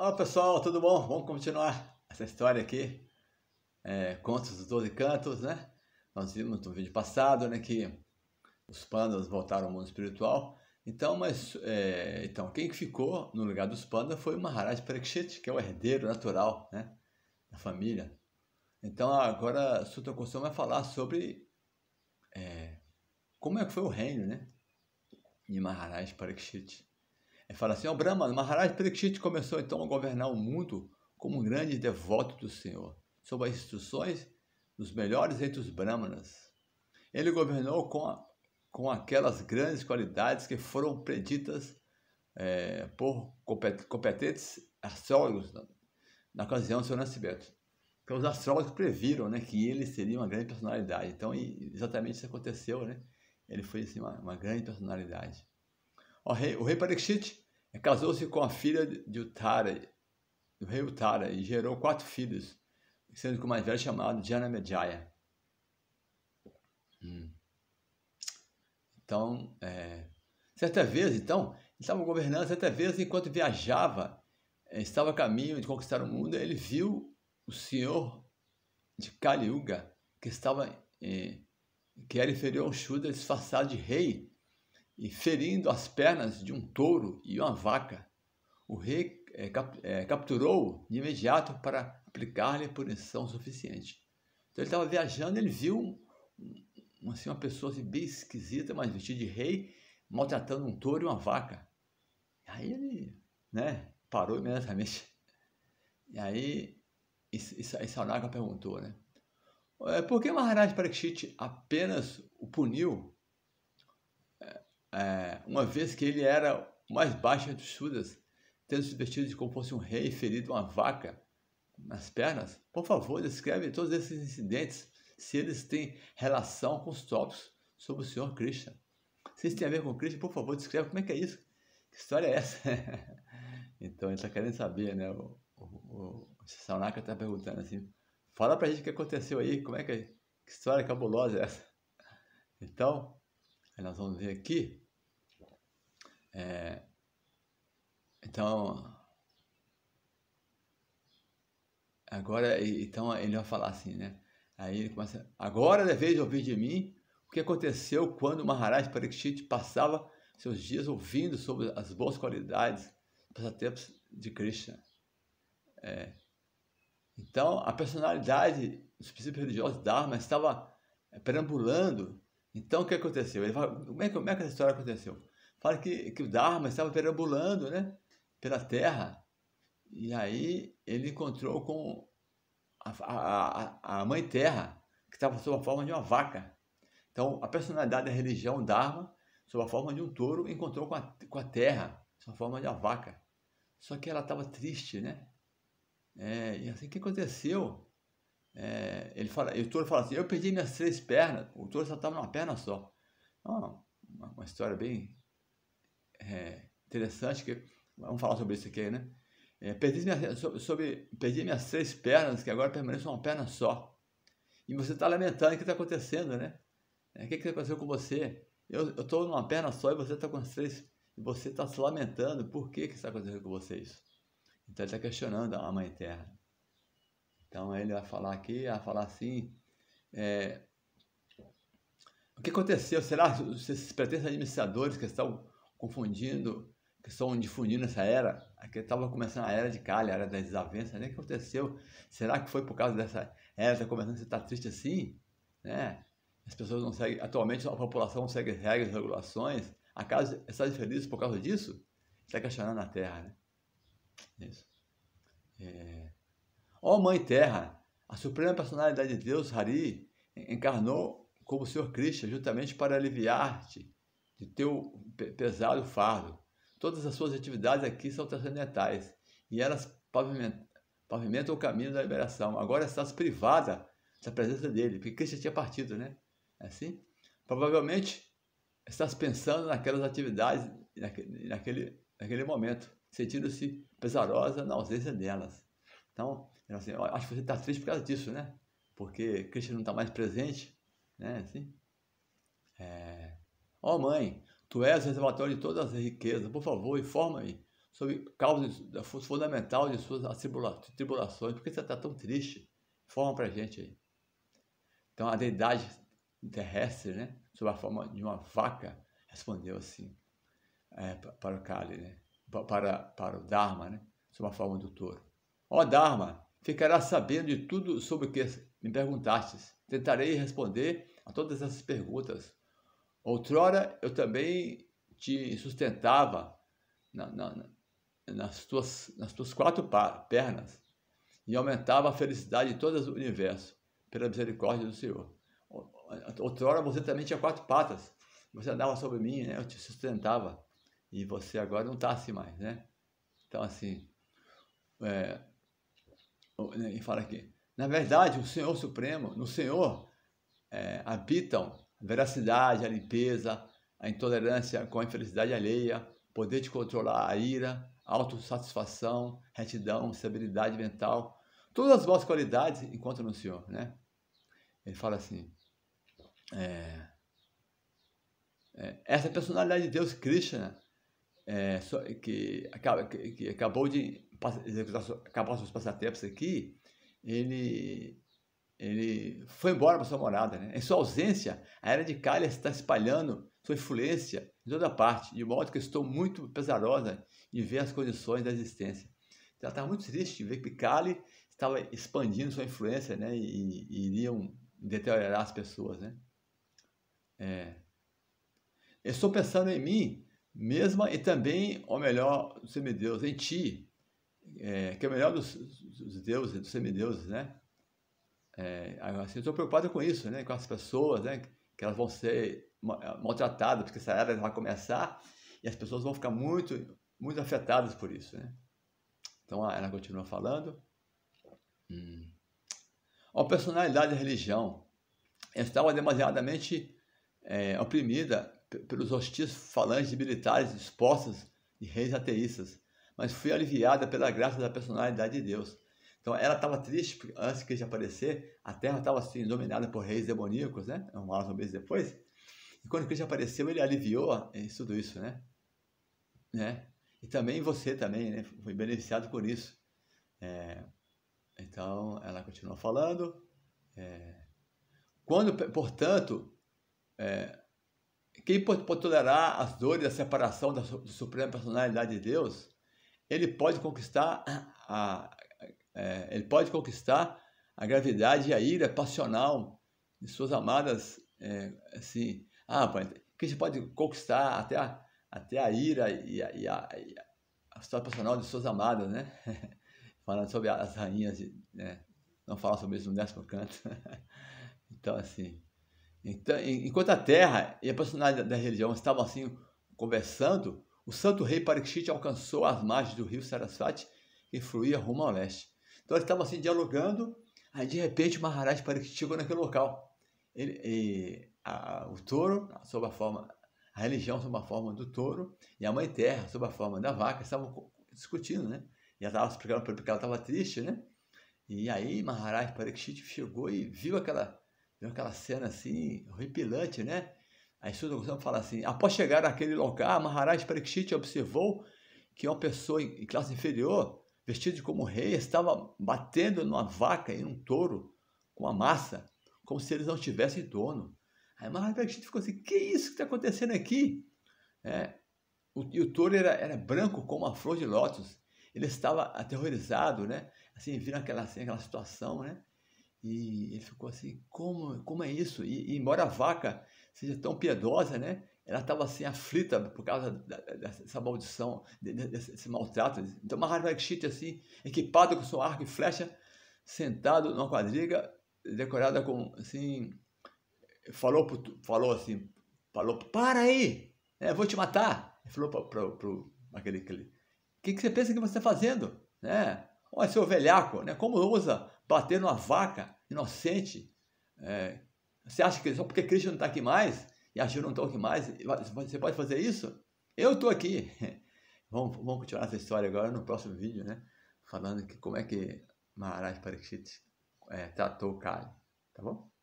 Olá pessoal, tudo bom? Vamos continuar essa história aqui, é, Contos dos Doze Cantos, né? Nós vimos no vídeo passado, né, que os pandas voltaram ao mundo espiritual. Então, mas, é, então quem ficou no lugar dos pandas foi o Maharaj Parikshit, que é o herdeiro natural, né, da família. Então agora Sutta Kusum vai falar sobre é, como é que foi o reino, né, de Maharaj Parikshit. Ele fala assim, ó oh, Brahma, Maharaj Parikshit começou então a governar o mundo como um grande devoto do Senhor, sob as instruções dos melhores entre os Brahmanas. Ele governou com, a, com aquelas grandes qualidades que foram preditas é, por competentes astrólogos na, na ocasião do seu nascimento. Então, os astrólogos previram né, que ele seria uma grande personalidade. Então, exatamente isso aconteceu. Né? Ele foi assim, uma, uma grande personalidade. O rei, o rei Parikshit Casou-se com a filha de Utara, do rei Utara, e gerou quatro filhos, sendo que o mais velho chamado Janamejaya. Hum. Então, é... certa vez, então, estava governando, certa vez, enquanto viajava, eh, estava a caminho de conquistar o mundo, ele viu o senhor de Kaliuga, que estava, eh, que era inferior ao Shuda, disfarçado de rei, e ferindo as pernas de um touro e uma vaca. O rei é, cap, é, capturou-o de imediato para aplicar-lhe punição suficiente. Então ele estava viajando, ele viu um, assim, uma pessoa assim, bem esquisita, mas vestida de rei, maltratando um touro e uma vaca. Aí ele né, parou imediatamente. E aí e, perguntou, né? É, por que Maharaj Parikshit apenas o puniu é, uma vez que ele era o mais baixo dos Judas, tendo se vestido de como fosse um rei ferido uma vaca nas pernas? Por favor, descreve todos esses incidentes, se eles têm relação com os tópicos sobre o Senhor Krishna. Se isso tem a ver com Krishna, por favor, descreve como é que é isso. Que história é essa? então, ele está querendo saber, né? O, o, o, o Sanaka está perguntando assim, fala a gente o que aconteceu aí, como é que, que história cabulosa é essa? Então, nós vamos ver aqui é, então, agora, então ele vai falar assim, né? Aí ele começa, agora é deveis ouvir de mim o que aconteceu quando Maharaj Parikshit passava seus dias ouvindo sobre as boas qualidades, passatempos de Krishna. É, então, a personalidade dos princípios religiosos Dharma estava perambulando. Então, o que aconteceu? Ele fala, como, é, como é que essa história aconteceu? Fala que, que o Dharma estava perambulando né, pela terra. E aí ele encontrou com a, a, a mãe terra, que estava sob a forma de uma vaca. Então, a personalidade da religião Dharma, sob a forma de um touro, encontrou com a, com a terra, sob a forma de uma vaca. Só que ela estava triste, né? É, e assim, o que aconteceu? É, ele fala, o touro fala assim, eu perdi minhas três pernas, o touro só estava numa perna só. Uma, uma história bem é, interessante, que vamos falar sobre isso aqui, né? É, perdi, minhas, sobre, perdi minhas seis pernas, que agora permaneço uma perna só. E você está lamentando o que está acontecendo, né? É, o é, que, que tá aconteceu com você? Eu estou numa perna só e você está com seis. E você está se lamentando. Por que, que está acontecendo com você isso? Então ele está questionando a mãe terra. Então ele vai falar aqui, vai falar assim. É, o que aconteceu? Será que esses pretensos administradores que estão confundindo, que estão difundindo essa era, aqui estava começando a era de calha, a era das desavença, né? O que aconteceu? Será que foi por causa dessa era está começando a estar tá triste assim? Né? As pessoas não seguem, atualmente a população não segue regras, regulações, acaso está é infeliz por causa disso? Está questionando na Terra, né? É isso. É... Ó oh, Mãe Terra, a suprema personalidade de Deus, Hari, encarnou como o Senhor Krishna justamente para aliviar-te de teu pesado fardo. Todas as suas atividades aqui são transcendentais e elas pavimentam, pavimentam o caminho da liberação. Agora estás privada da presença dele, porque Cristo tinha partido, né? É assim? Provavelmente estás pensando naquelas atividades, naquele, naquele, naquele momento, sentindo-se pesarosa na ausência delas. Então, assim, acho que você está triste por causa disso, né? Porque Cristo não está mais presente, né? Assim? É... Ó oh, mãe, tu és reservatório de todas as riquezas, por favor, informa-me sobre causa fundamental de suas tribulações. Por que você está tão triste? Informa para a gente aí. Então a deidade terrestre, né, sob a forma de uma vaca, respondeu assim é, para o Kali, né, para, para o Dharma, né, sob a forma do touro. Ó oh, Dharma, ficarás sabendo de tudo sobre o que me perguntastes. Tentarei responder a todas essas perguntas Outrora eu também te sustentava na, na, na, nas, tuas, nas tuas quatro pernas e aumentava a felicidade de todo o universo pela misericórdia do Senhor. Outrora você também tinha quatro patas, você andava sobre mim, né? eu te sustentava e você agora não está assim mais, né? Então assim, é, né, e fala aqui, na verdade o Senhor Supremo, no Senhor é, habitam veracidade, a limpeza, a intolerância com a infelicidade alheia, poder de controlar a ira, autossatisfação, retidão, estabilidade mental, todas as boas qualidades encontram no Senhor, né? Ele fala assim, é, é, essa personalidade de Deus, Krishna, é, que, que, que, acabou de executar, acabar seus passatempos aqui, ele ele foi embora para sua morada. Né? Em sua ausência, a era de Calha está espalhando sua influência em toda parte, de modo que estou muito pesarosa em ver as condições da existência. Ela então, estava muito triste de ver que Kali estava expandindo sua influência né? e, e iriam deteriorar as pessoas. Né? É. estou pensando em mim mesma e também, ou melhor, dos semideus, em ti, é, que é o melhor dos, dos deuses, dos semideuses, né? É, assim, eu estou preocupado com isso, né? com as pessoas, né? que elas vão ser é, maltratadas, porque essa era vai começar e as pessoas vão ficar muito, muito afetadas por isso. Né? Então ela continua falando. Hum. A personalidade da religião estava é demasiadamente é, oprimida pelos hostis falantes de militares dispostas de reis ateístas, mas foi aliviada pela graça da personalidade de Deus. Então ela estava triste, porque antes que ele aparecer, a terra estava assim, dominada por reis demoníacos, né? Um mês depois. E quando Cristo apareceu, ele aliviou é, tudo isso, né? né? E também você também, né? Foi beneficiado por isso. É, então ela continua falando. É, quando, portanto, é, quem pode tolerar as dores da separação da suprema personalidade de Deus, ele pode conquistar a, é, ele pode conquistar a gravidade e a ira passional de suas amadas, é, assim, ah, Cristo pode conquistar até a, até a ira e a, e a, e a história passional de suas amadas, né? Falando sobre as rainhas, né? não fala sobre isso no décimo canto. então, assim, então, enquanto a terra e a personalidade da, religião estavam assim conversando, o santo rei Parikshit alcançou as margens do rio Sarasvati que fluía rumo ao leste. Então, eles estavam assim dialogando, aí de repente o Maharaj Pariksit chegou naquele local. Ele, e, a, o touro, sob a forma, a religião sob a forma do touro, e a mãe terra sob a forma da vaca, estavam discutindo, né? E ela estava explicando para ele porque ela estava triste, né? E aí Maharaj Pariksit chegou e viu aquela, viu aquela cena assim, horripilante, né? Aí Suda Goswami fala assim, após chegar àquele lugar, Maharaj Pariksit observou que uma pessoa em classe inferior vestido como rei, estava batendo numa vaca e num touro com a massa, como se eles não tivessem dono. Aí Mahabharata ficou assim: que isso que está acontecendo aqui? É, o, e o touro era, era branco como a flor de lótus. Ele estava aterrorizado, né? Assim, viram aquela, assim, aquela situação, né? E ele ficou assim: como, como é isso? E, e embora a vaca seja tão piedosa, né? ela estava assim aflita por causa dessa maldição, desse, maltrato. Então Maharaj Parikshit assim, equipado com seu arco e flecha, sentado numa quadriga decorada com assim, falou falou assim, falou para aí, né, vou te matar. Ele falou para aquele aquele, o que, que você pensa que você está fazendo, né? Olha seu velhaco, né? Como ousa bater numa vaca inocente? É, você acha que só porque Cristo não está aqui mais e agiu não toque mais. Você pode fazer isso? Eu estou aqui. Vamos, vamos continuar essa história agora no próximo vídeo, né? Falando que, como é que Maharaj Pariksit é, tratou o Kali, tá bom?